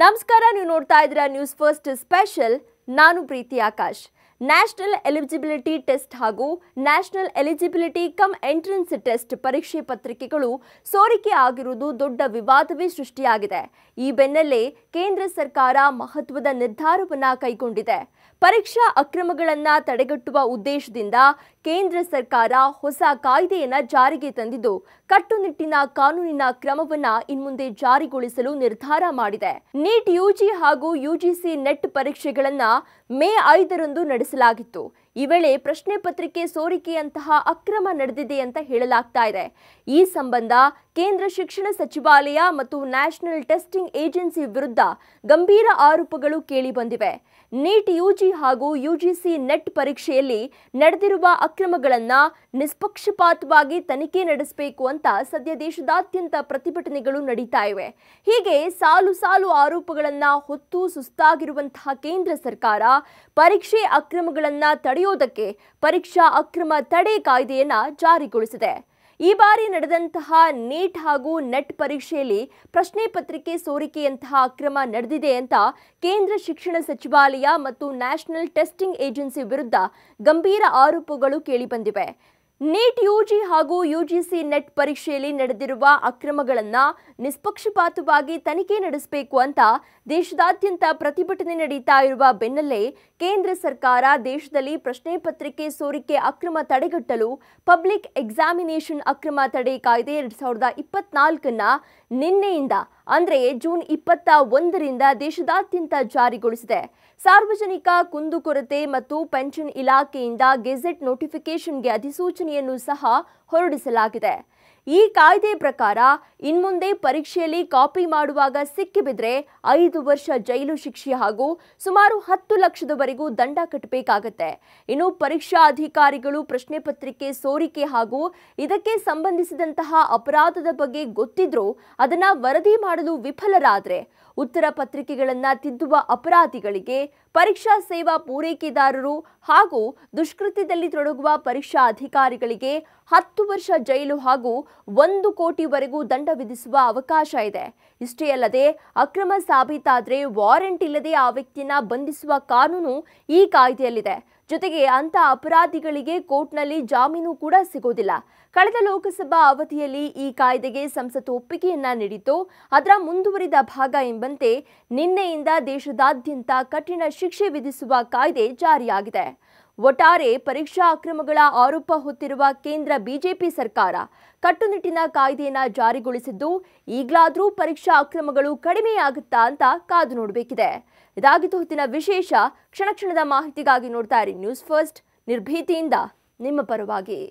ನಮಸ್ಕಾರ ನೀವು ನೋಡ್ತಾ ಇದ್ದೀರಾ ನ್ಯೂಸ್ ಫಸ್ಟ್ ಸ್ಪೆಷಲ್ ನಾನು Preethi Akash national eligibility test ಹಾಗೂ national eligibility cum entrance test ಪರೀಕ್ಷೆ ಪತ್ರಿಕೆಗಳು ಸೋರಿಕೆ ಆಗಿರುವುದು ದೊಡ್ಡ ವಿವಾದವೇ ಸೃಷ್ಟಿಯಾಗಿದೆ ಈ ಬೆನ್ನಲ್ಲೇ ಕೇಂದ್ರ ಸರ್ಕಾರ ಮಹತ್ವದ ನಿರ್ಧಾರವನ್ನು ಕೈಗೊಂಡಿದೆ ಪರೀಕ್ಷಾ ಅಕ್ರಮಗಳನ್ನು ತಡೆಗಟ್ಟುವ ಉದ್ದೇಶದಿಂದ ಕೇಂದ್ರ ಸರ್ಕಾರ ಹೊಸ ಕಾಯ್ದೆಯನ್ನು ಜಾರಿಗೆ ತಂದಿದ್ದು ಕಟ್ಟುನಿಟ್ಟಿನ ಕಾನೂನಿನ ಕ್ರಮವನ್ನ ಇನ್ಮುಂದೆ ಜಾರಿಗೊಳಿಸಲು ನಿರ್ಧಾರ ಮಾಡಿದೆ ನೀಟ್ ಯುಜಿ ಹಾಗೂ ಯುಜಿಸಿ ನೆಟ್ ಪರೀಕ್ಷೆಗಳನ್ನ ಮೇ ಐದರಂದು ನಡೆಸಲಾಗಿತ್ತು ಈ ವೇಳೆ ಪ್ರಶ್ನೆ ಪತ್ರಿಕೆ ಸೋರಿಕೆಯಂತಹ ಅಕ್ರಮ ನಡೆದಿದೆ ಅಂತ ಹೇಳಲಾಗ್ತಾ ಇದೆ ಈ ಸಂಬಂಧ ಕೇಂದ್ರ ಶಿಕ್ಷಣ ಸಚಿವಾಲಯ ಮತ್ತು ನ್ಯಾಷನಲ್ ಟೆಸ್ಟಿಂಗ್ ಏಜೆನ್ಸಿ ವಿರುದ್ಧ ಗಂಭೀರ ಆರೋಪಗಳು ಕೇಳಿ ಬಂದಿವೆ ನೀಟ್ ಯುಜಿ ಹಾಗೂ ಯುಜಿಸಿ ನೆಟ್ ಪರೀಕ್ಷೆಯಲ್ಲಿ ನಡೆದಿರುವ ಅಕ್ರಮಗಳನ್ನು ನಿಷ್ಪಕ್ಷಪಾತವಾಗಿ ತನಿಖೆ ನಡೆಸಬೇಕು ಅಂತ ಸದ್ಯ ದೇಶದಾದ್ಯಂತ ಪ್ರತಿಭಟನೆಗಳು ನಡೀತಾ ಇವೆ ಹೀಗೆ ಸಾಲು ಸಾಲು ಆರೋಪಗಳನ್ನು ಹೊತ್ತು ಸುಸ್ತಾಗಿರುವಂತಹ ಕೇಂದ್ರ ಸರ್ಕಾರ ಪರೀಕ್ಷೆ ಅಕ್ರಮಗಳನ್ನು ತಡೆ ತಡೆಯುವುದಕ್ಕೆ ಪರೀಕ್ಷಾ ಅಕ್ರಮ ತಡೆ ಕಾಯ್ದೆಯನ್ನು ಜಾರಿಗೊಳಿಸಿದೆ ಈ ಬಾರಿ ನಡೆದಂತಹ ನೀಟ್ ಹಾಗೂ ನೆಟ್ ಪರೀಕ್ಷೆಯಲ್ಲಿ ಪ್ರಶ್ನೆ ಪತ್ರಿಕೆ ಸೋರಿಕೆಯಂತಹ ಅಕ್ರಮ ನಡೆದಿದೆ ಅಂತ ಕೇಂದ್ರ ಶಿಕ್ಷಣ ಸಚಿವಾಲಯ ಮತ್ತು ನ್ಯಾಷನಲ್ ಟೆಸ್ಟಿಂಗ್ ಏಜೆನ್ಸಿ ವಿರುದ್ಧ ಗಂಭೀರ ಆರೋಪಗಳು ಕೇಳಿಬಂದಿವೆ ನೀಟ್ ಯುಜಿ ಹಾಗೂ ಯುಜಿಸಿ ನೆಟ್ ಪರೀಕ್ಷೆಯಲ್ಲಿ ನಡೆದಿರುವ ಅಕ್ರಮಗಳನ್ನು ನಿಷ್ಪಕ್ಷಪಾತವಾಗಿ ತನಿಖೆ ನಡೆಸಬೇಕು ಅಂತ ದೇಶದಾದ್ಯಂತ ಪ್ರತಿಭಟನೆ ನಡೀತಾ ಇರುವ ಬೆನ್ನಲ್ಲೇ ಕೇಂದ್ರ ಸರ್ಕಾರ ದೇಶದಲ್ಲಿ ಪ್ರಶ್ನೆ ಪತ್ರಿಕೆ ಸೋರಿಕೆ ಅಕ್ರಮ ತಡೆಗಟ್ಟಲು ಪಬ್ಲಿಕ್ ಎಕ್ಸಾಮಿನೇಷನ್ ಅಕ್ರಮ ತಡೆ ಕಾಯ್ದೆ ಎರಡು ಸಾವಿರದ ಇಪ್ಪತ್ನಾಲ್ಕನ್ನ ನಿನ್ನೆಯಿಂದ ಅಂದರೆ ಜೂನ್ ಇಪ್ಪತ್ತ ಒಂದರಿಂದ ದೇಶದಾದ್ಯಂತ ಜಾರಿಗೊಳಿಸಿದೆ ಸಾರ್ವಜನಿಕ ಕುಂದುಕೊರತೆ ಮತ್ತು ಪೆನ್ಷನ್ ಇಲಾಖೆಯಿಂದ ಗೆಜೆಟ್ ನೋಟಿಫಿಕೇಶನ್ಗೆ ಅಧಿಸೂಚನೆಯನ್ನು ಸಹ ಹೊರಡಿಸಲಾಗಿದೆ ಈ ಕಾಯ್ದೆ ಪ್ರಕಾರ ಇನ್ಮುಂದೆ ಪರೀಕ್ಷೆಯಲ್ಲಿ ಕಾಪಿ ಮಾಡುವಾಗ ಸಿಕ್ಕಿಬಿದ್ರೆ ಐದು ವರ್ಷ ಜೈಲು ಶಿಕ್ಷೆ ಹಾಗೂ ಸುಮಾರು ಹತ್ತು ಲಕ್ಷದವರೆಗೂ ದಂಡ ಕಟ್ಟಬೇಕಾಗತ್ತೆ ಇನ್ನು ಪರೀಕ್ಷಾ ಅಧಿಕಾರಿಗಳು ಪ್ರಶ್ನೆ ಪತ್ರಿಕೆ ಸೋರಿಕೆ ಹಾಗೂ ಇದಕ್ಕೆ ಸಂಬಂಧಿಸಿದಂತಹ ಅಪರಾಧದ ಬಗ್ಗೆ ಗೊತ್ತಿದ್ರೂ ಅದನ್ನ ವರದಿ ಮಾಡಲು ವಿಫಲರಾದ್ರೆ ಉತ್ತರ ಪತ್ರಿಕೆಗಳನ್ನು ತಿದ್ದುವ ಅಪರಾಧಿಗಳಿಗೆ ಪರೀಕ್ಷಾ ಸೇವಾ ಪೂರೈಕೆದಾರರು ಹಾಗೂ ದುಷ್ಕೃತ್ಯದಲ್ಲಿ ತೊಡಗುವ ಪರೀಕ್ಷಾ ಅಧಿಕಾರಿಗಳಿಗೆ ಹತ್ತು ವರ್ಷ ಜೈಲು ಹಾಗೂ ಒಂದು ಕೋಟಿವರೆಗೂ ದಂಡ ವಿಧಿಸುವ ಅವಕಾಶ ಇದೆ ಇಷ್ಟೇ ಅಲ್ಲದೆ ಅಕ್ರಮ ಸಾಬೀತಾದರೆ ವಾರೆಂಟ್ ಇಲ್ಲದೆ ಆ ವ್ಯಕ್ತಿಯನ್ನ ಬಂಧಿಸುವ ಕಾನೂನು ಈ ಕಾಯ್ದೆಯಲ್ಲಿದೆ ಜೊತೆಗೆ ಅಂಥ ಅಪರಾಧಿಗಳಿಗೆ ಕೋರ್ಟ್ನಲ್ಲಿ ಜಾಮೀನು ಕೂಡ ಸಿಗೋದಿಲ್ಲ ಕಳೆದ ಲೋಕಸಭಾ ಅವಧಿಯಲ್ಲಿ ಈ ಕಾಯ್ದೆಗೆ ಸಂಸತ್ತು ಒಪ್ಪಿಗೆಯನ್ನ ನೀಡಿತ್ತು ಅದರ ಮುಂದುವರಿದ ಭಾಗ ಎಂಬಂತೆ ನಿನ್ನೆಯಿಂದ ದೇಶದಾದ್ಯಂತ ಕಠಿಣ ಶಿಕ್ಷೆ ವಿಧಿಸುವ ಕಾಯ್ದೆ ಜಾರಿಯಾಗಿದೆ ಒಟ್ಟಾರೆ ಪರೀಕ್ಷಾ ಅಕ್ರಮಗಳ ಆರೋಪ ಹೊತ್ತಿರುವ ಕೇಂದ್ರ ಬಿಜೆಪಿ ಸರ್ಕಾರ ಕಟ್ಟುನಿಟ್ಟಿನ ಕಾಯ್ದೆಯನ್ನು ಜಾರಿಗೊಳಿಸಿದ್ದು ಈಗಲಾದರೂ ಪರೀಕ್ಷಾ ಅಕ್ರಮಗಳು ಕಡಿಮೆಯಾಗುತ್ತಾ ಅಂತ ಕಾದು ನೋಡಬೇಕಿದೆ ಇದಾಗಿತ್ತು ಹೊತ್ತಿನ ವಿಶೇಷ ಕ್ಷಣ ಕ್ಷಣದ ಮಾಹಿತಿಗಾಗಿ ನೋಡ್ತಾ ಇರಿ ನ್ಯೂಸ್ ಫಸ್ಟ್ ನಿರ್ಭೀತಿಯಿಂದ ನಿಮ್ಮ ಪರವಾಗಿ